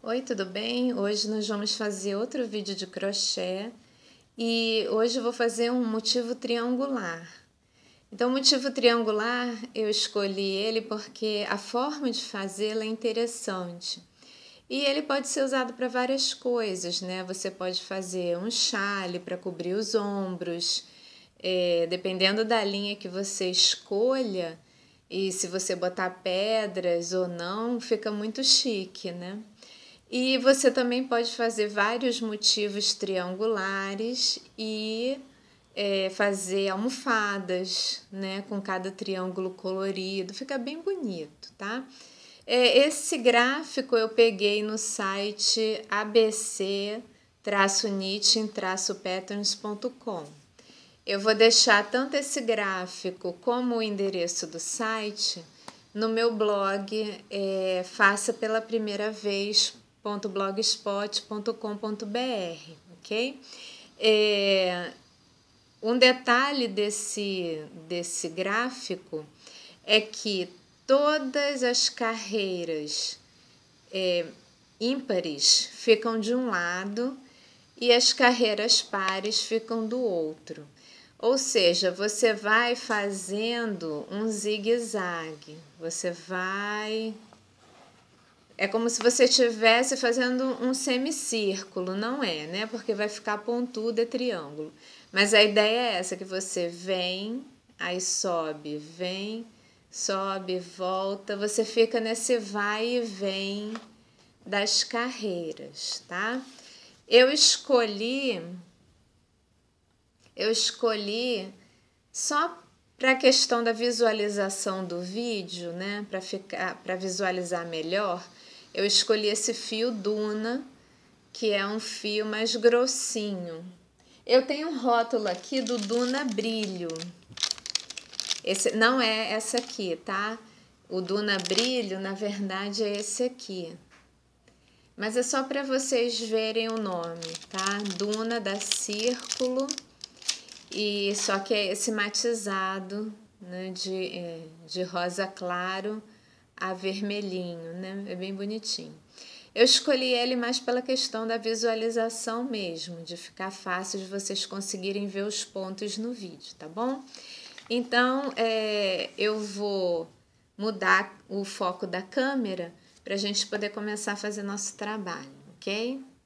Oi, tudo bem? Hoje nós vamos fazer outro vídeo de crochê e hoje eu vou fazer um motivo triangular. Então, o motivo triangular eu escolhi ele porque a forma de fazê-lo é interessante. E ele pode ser usado para várias coisas, né? Você pode fazer um chale para cobrir os ombros, é, dependendo da linha que você escolha e se você botar pedras ou não, fica muito chique, né? E você também pode fazer vários motivos triangulares e é, fazer almofadas, né? Com cada triângulo colorido, fica bem bonito, tá? É, esse gráfico eu peguei no site abc-nitin-patterns.com. Eu vou deixar tanto esse gráfico como o endereço do site no meu blog é, faça pela primeira vez www.blogspot.com.br, ok? É, um detalhe desse, desse gráfico é que todas as carreiras é, ímpares ficam de um lado e as carreiras pares ficam do outro. Ou seja, você vai fazendo um zigue-zague, você vai é como se você estivesse fazendo um semicírculo, não é, né? Porque vai ficar pontudo, é triângulo. Mas a ideia é essa, que você vem, aí sobe, vem, sobe, volta. Você fica nesse vai e vem das carreiras, tá? Eu escolhi... Eu escolhi só para a questão da visualização do vídeo, né, para ficar, para visualizar melhor, eu escolhi esse fio Duna, que é um fio mais grossinho. Eu tenho um rótulo aqui do Duna Brilho. Esse não é essa aqui, tá? O Duna Brilho, na verdade, é esse aqui. Mas é só para vocês verem o nome, tá? Duna da Círculo. E só que é esse matizado, né, de, eh, de rosa claro a vermelhinho, né? É bem bonitinho. Eu escolhi ele mais pela questão da visualização mesmo, de ficar fácil de vocês conseguirem ver os pontos no vídeo, tá bom? Então, é, eu vou mudar o foco da câmera para a gente poder começar a fazer nosso trabalho, ok?